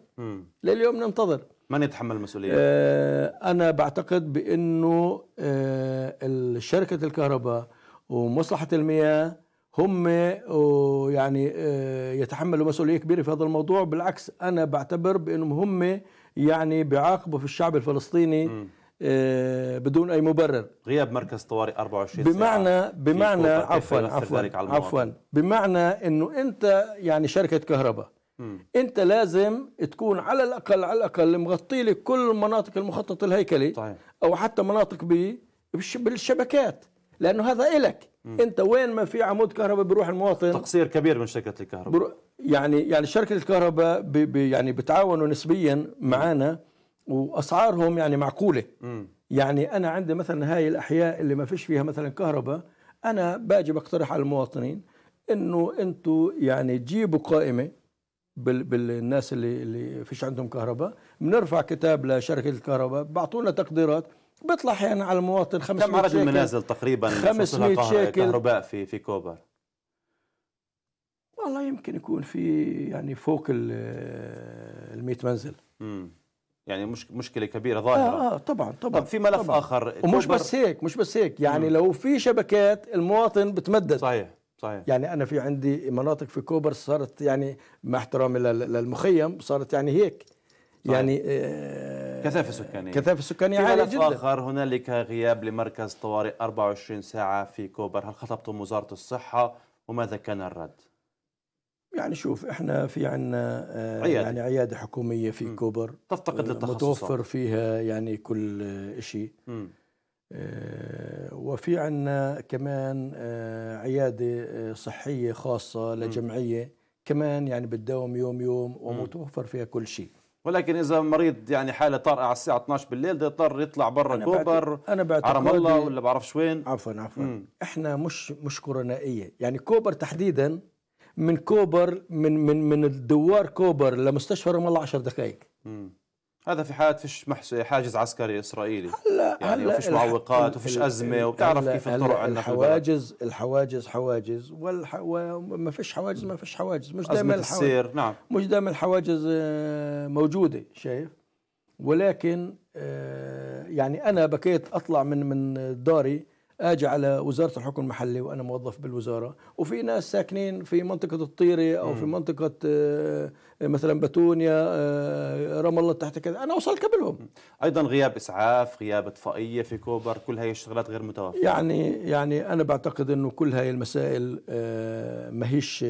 لليوم ننتظر من يتحمل المسؤولية؟ آه، أنا بعتقد بأنه آه، شركة الكهرباء ومصلحة المياه هم آه، يعني آه، يتحملوا مسؤوليه كبيره في هذا الموضوع بالعكس انا بعتبر بانهم هم يعني بيعاقبوا في الشعب الفلسطيني م. آه، بدون اي مبرر غياب مركز طوارئ 24 بمعنى ساعه بمعنى بمعنى عفوا عفوا عفوا بمعنى انه انت يعني شركه كهرباء مم. انت لازم تكون على الاقل على الاقل مغطي لك كل مناطق المخطط الهيكلي طيب. او حتى مناطق بالشبكات لانه هذا إلك مم. انت وين ما في عمود كهرباء بيروح المواطن تقصير كبير من شركه الكهرباء برو... يعني يعني شركه الكهرباء ب... ب... يعني بتعاونوا نسبيا معنا واسعارهم يعني معقوله مم. يعني انا عندي مثلا هاي الاحياء اللي ما فيش فيها مثلا كهرباء انا باجي بقترح على المواطنين انه انتم يعني تجيبوا قائمه بال... بالناس اللي اللي فيش عندهم كهرباء بنرفع كتاب لشركه الكهرباء بعطونا تقديرات بيطلع احيانا يعني على المواطن 500 كم عدد المنازل تقريبا 500 شيكل كهرباء في في كوبر؟ والله يمكن يكون في يعني فوق ال 100 منزل امم يعني مش مشكله كبيره ظاهره اه, آه طبعا طبعا طب في ملف طبعاً. اخر ومش بس هيك مش بس هيك يعني مم. لو في شبكات المواطن بتمدد صحيح صحيح يعني انا في عندي مناطق في كوبر صارت يعني مع احترامي للمخيم صارت يعني هيك صحيح. يعني آه كثافه سكانيه كثافه سكانيه عاليه جدا اخر هنالك غياب لمركز طوارئ 24 ساعه في كوبر هل خطبتم وزاره الصحه وماذا كان الرد يعني شوف احنا في عندنا آه، عيادة. يعني عياده حكوميه في م. كوبر تفتقد آه، للتخصصات متوفر فيها يعني كل شيء آه، وفي عندنا كمان عياده صحيه خاصه لجمعيه كمان يعني بتداوم يوم يوم ومتوفر فيها كل شيء ولكن اذا مريض يعني حاله طارئه على الساعه 12 بالليل بده يضطر يطلع برا كوبر انا بعتقد عرم الله ولا بعرفش وين عفوا عفوا احنا مش مش كورونائيه يعني كوبر تحديدا من كوبر من من من الدوار كوبر لمستشفى رام الله 10 دقائق هذا في حاله فيش حاجز عسكري اسرائيلي هلا يعني هلا وفيش معوقات وفيش ازمه وبتعرف كيف الطرق عندنا الحواجز الحواجز حواجز والح... وما فيش حواجز ما فيش حواجز مش دائما الحواجز نعم مش دائما الحواجز آه، موجوده شايف ولكن آه، يعني انا بكيت اطلع من من داري اجي على وزاره الحكم المحلي وانا موظف بالوزاره وفي ناس ساكنين في منطقه الطيره او م. في منطقه آه، مثلا بتونيا آه، رام الله تحت كذا انا اوصل قبلهم ايضا غياب اسعاف غياب اطفائيه في كوبر كل هاي الشغلات غير متوفره يعني يعني انا بعتقد انه كل هاي المسائل آه، ما هيش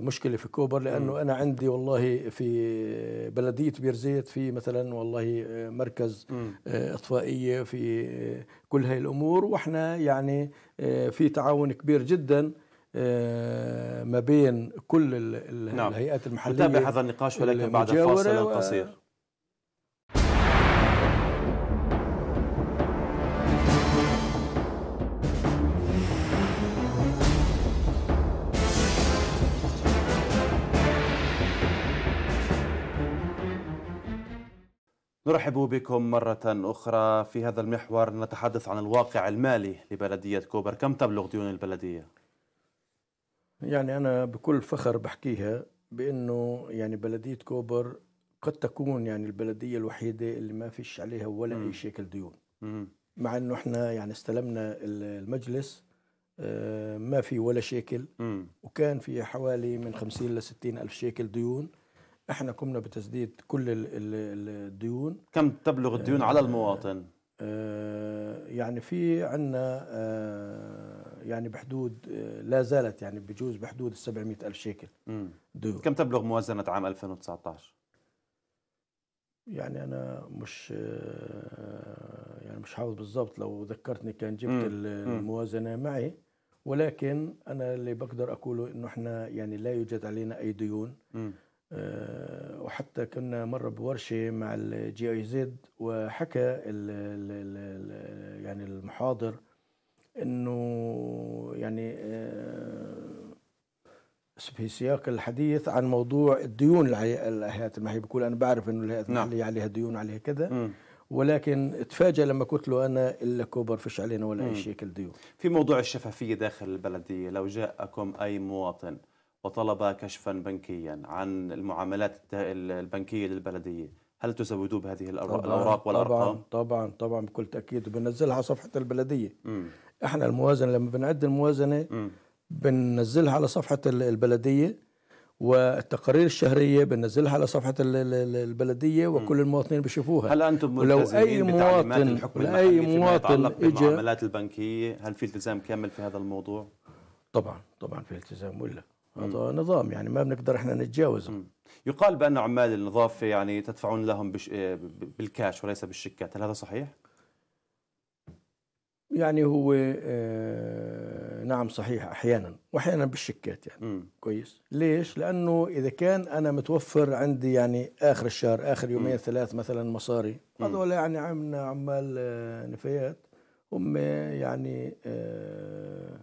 مشكله في كوبر لانه م. انا عندي والله في بلديه بيرزيت في مثلا والله مركز م. اطفائيه في كل هاي الامور واحنا يعني آه، في تعاون كبير جدا آه، ما بين كل نعم. الهيئات المحليه نتابع هذا النقاش ولكن بعد فاصل قصير نرحب بكم مرة أخرى في هذا المحور نتحدث عن الواقع المالي لبلدية كوبر كم تبلغ ديون البلدية؟ يعني أنا بكل فخر بحكيها بأنه يعني بلدية كوبر قد تكون يعني البلدية الوحيدة اللي ما فيش عليها ولا م. أي شكل ديون م. مع أنه إحنا يعني استلمنا المجلس آه، ما في ولا شيكل م. وكان في حوالي من 50 ل 60 ألف شيكل ديون احنا قمنا بتسديد كل الديون كم تبلغ الديون على المواطن؟ آه، آه، يعني في عندنا آه، يعني بحدود لا زالت يعني بجوز بحدود ال 700 ألف شيكل ديون كم تبلغ موازنة عام 2019 يعني أنا مش يعني مش حافظ بالضبط لو ذكرتني كان جبت الموازنة معي ولكن أنا اللي بقدر أقوله إنه إحنا يعني لا يوجد علينا أي ديون مم. آه، وحتى كنا مرة بورشة مع الجي اي زد وحكى الـ الـ الـ يعني المحاضر انه يعني آه، في سياق الحديث عن موضوع الديون الهيئات المحليه بقول انا بعرف انه الهيئات نعم. المحليه عليها ديون عليها كذا ولكن تفاجأ لما قلت له انا الا كوبر فيش علينا ولا اي شكل ديون في موضوع الشفافيه داخل البلديه لو جاءكم اي مواطن وطلب كشفا بنكيا عن المعاملات البنكية للبلدية هل تزودوا بهذه الأوراق والأرقام؟ طبعا طبعا طبعا بكل تأكيد وبنزلها على صفحة البلدية م. احنا الموازنة لما بنعد الموازنة م. بننزلها على صفحة البلدية والتقارير الشهرية بننزلها على صفحة البلدية وكل المواطنين بيشوفوها هل أنتم ملتزمين أي مواطن الحكم لأي مواطن إجا المعاملات البنكية هل في التزام كامل في هذا الموضوع؟ طبعا طبعا في التزام ولا هذا نظام يعني ما بنقدر احنا نتجاوزه يقال بان عمال النظافه يعني تدفعون لهم بش... آه، بالكاش وليس بالشيكات هل هذا صحيح يعني هو آه، نعم صحيح احيانا واحيانا بالشيكات يعني م. كويس ليش لانه اذا كان انا متوفر عندي يعني اخر الشهر اخر يومين م. ثلاث مثلا مصاري هذول يعني عملنا عمال آه، نفايات هم يعني آه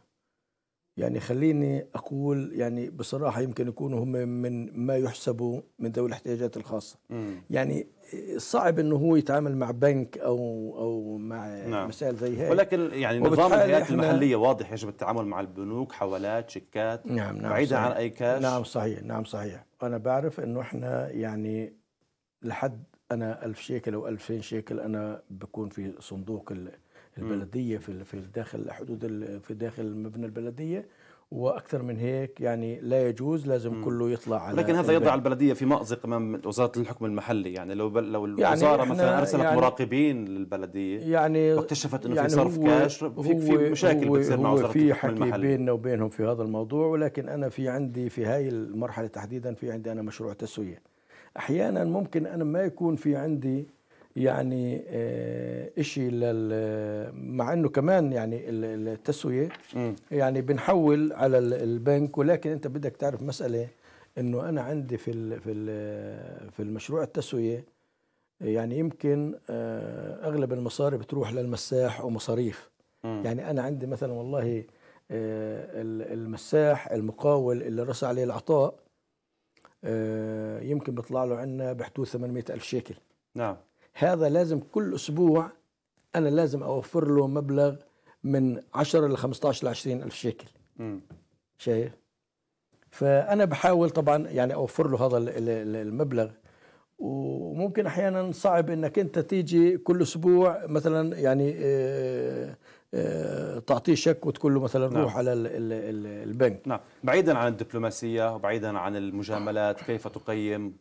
يعني خليني أقول يعني بصراحة يمكن يكونوا هم من ما يحسبوا من ذوي الاحتياجات الخاصة مم. يعني صعب أنه هو يتعامل مع بنك أو, أو مع نعم. مسائل زي هيك ولكن يعني نظام الهيئات المحلية واضح يجب التعامل مع البنوك حوالات شيكات نعم نعم بعيدا عن أي كاش نعم صحيح نعم صحيح أنا بعرف أنه إحنا يعني لحد أنا ألف شيكل أو ألفين شيكل أنا بكون في صندوق ال إمم. البلديه في في داخل حدود في داخل مبنى البلديه واكثر من هيك يعني لا يجوز لازم مم. كله يطلع على لكن هذا يضع البلديه في مازق امام وزاره الحكم المحلي يعني لو بل لو يعني الوزاره يعني مثلا ارسلت يعني مراقبين للبلديه يعني واكتشفت انه يعني في صرف كاش في, في مشاكل بتصير مع وزاره في الحكم المحلي في بيننا وبينهم في هذا الموضوع ولكن انا في عندي في هاي المرحله تحديدا في عندي انا مشروع تسويه احيانا ممكن انا ما يكون في عندي يعني آه، إشي لل آه، مع انه كمان يعني التسويه يعني بنحول على البنك ولكن انت بدك تعرف مساله انه انا عندي في في في المشروع التسويه يعني يمكن آه، اغلب المصاري بتروح للمساح ومصاريف يعني انا عندي مثلا والله المساح المقاول اللي رسى عليه العطاء يمكن بيطلع له عندنا بحدود 800 ألف شيكل نعم هذا لازم كل أسبوع أنا لازم أوفر له مبلغ من 10 ل 15 ل 20 ألف شيكل شايف فأنا بحاول طبعا يعني أوفر له هذا المبلغ وممكن أحيانا صعب أنك أنت تيجي كل أسبوع مثلا يعني آه، آه، تعطيه شك وتقول له مثلا نعم. روح على الـ الـ الـ البنك نعم بعيدا عن الدبلوماسيه وبعيدا عن المجاملات كيف تقيم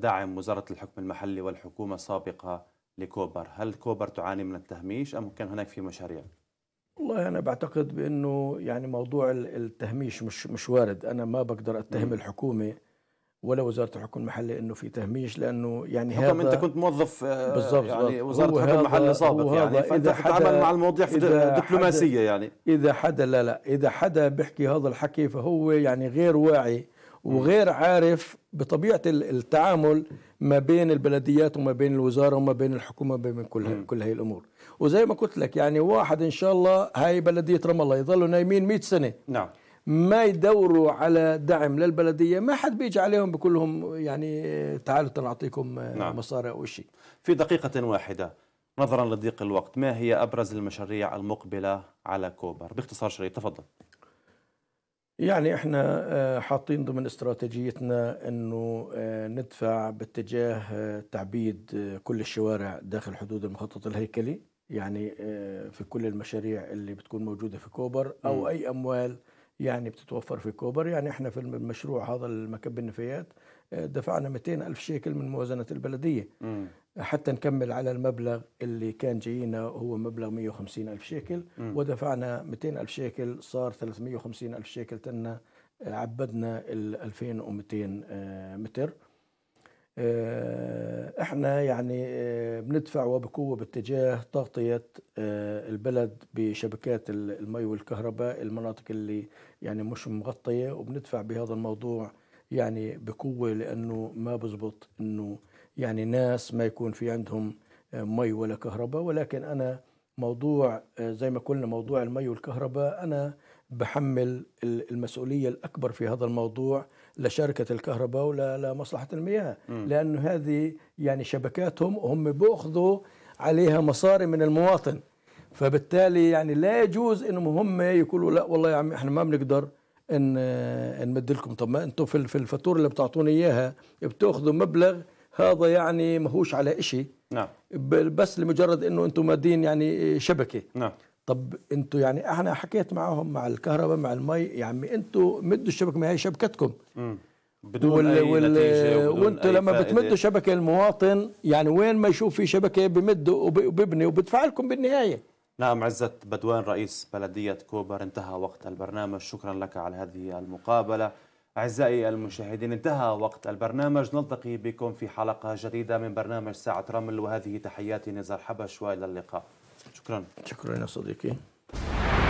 دعم وزارة الحكم المحلي والحكومة السابقة لكوبر هل كوبر تعاني من التهميش أم كان هناك في مشاريع؟ والله أنا بعتقد بأنه يعني موضوع التهميش مش مش وارد أنا ما بقدر أتهم م. الحكومة ولا وزارة الحكم المحلي انه في تهميش لانه يعني هذا انت كنت موظف آه، بالضبط يعني وزارة الحكم المحلي سابق يعني فانت إذا تتعامل مع المواضيع في دبلوماسية يعني اذا حدا لا لا اذا حدا بيحكي هذا الحكي فهو يعني غير واعي وغير عارف بطبيعه التعامل ما بين البلديات وما بين الوزاره وما بين الحكومه وما بين كل كل هاي الامور وزي ما قلت لك يعني واحد ان شاء الله هاي بلديه رام الله يظلوا نايمين 100 سنه نعم ما يدوروا على دعم للبلديه ما حد بيجي عليهم بيقول لهم يعني تعالوا نعطيكم آه، نعم. مصاري او شيء في دقيقه واحده نظرا لضيق الوقت ما هي ابرز المشاريع المقبله على كوبر باختصار شديد تفضل يعني احنا آه، حاطين ضمن استراتيجيتنا انه آه، ندفع باتجاه آه، تعبيد كل الشوارع داخل حدود المخطط الهيكلي يعني في كل المشاريع اللي بتكون موجوده في كوبر او اي اموال يعني بتتوفر في كوبر يعني احنا في المشروع هذا المكب النفايات دفعنا 200 ألف شيكل من موازنة البلدية مم. حتى نكمل على المبلغ اللي كان جاينا هو مبلغ 150 ألف شيكل م. ودفعنا 200 ألف شيكل صار 350 ألف شيكل تنا عبدنا ال 2200 آه، متر آه، احنا يعني آه، بندفع وبقوه باتجاه تغطيه البلد بشبكات المي والكهرباء المناطق اللي يعني مش مغطيه وبندفع بهذا الموضوع يعني بقوه لانه ما بزبط انه يعني ناس ما يكون في عندهم آه، مي ولا كهرباء ولكن أنا موضوع آه، زي ما قلنا موضوع المي والكهرباء أنا بحمل المسؤولية الأكبر في هذا الموضوع لشركة الكهرباء ولا لمصلحة المياه لأن هذه يعني شبكاتهم هم بيأخذوا عليها مصاري من المواطن فبالتالي يعني لا يجوز انهم هم يقولوا لا والله يا عم احنا ما بنقدر ان آه، نمد لكم طب ما انتم في الفاتوره اللي بتعطوني اياها بتاخذوا مبلغ هذا يعني مهوش على شيء نعم بس لمجرد انه انتم مادين يعني شبكه نعم طب انتم يعني احنا حكيت معهم مع الكهرباء مع المي يا عمي انتم مدوا الشبكه ما هي شبكتكم امم بدون وال... أي وال... نتيجة وانتم لما فائدة. بتمدوا شبكه المواطن يعني وين ما يشوف في شبكه بمدوا وبيبني وبدفع لكم بالنهايه نعم عزت بدوان رئيس بلديه كوبر انتهى وقت البرنامج شكرا لك على هذه المقابله أعزائي المشاهدين انتهى وقت البرنامج نلتقي بكم في حلقة جديدة من برنامج ساعة رمل وهذه تحياتي نزار حبش وإلى اللقاء شكرا شكرا يا صديقي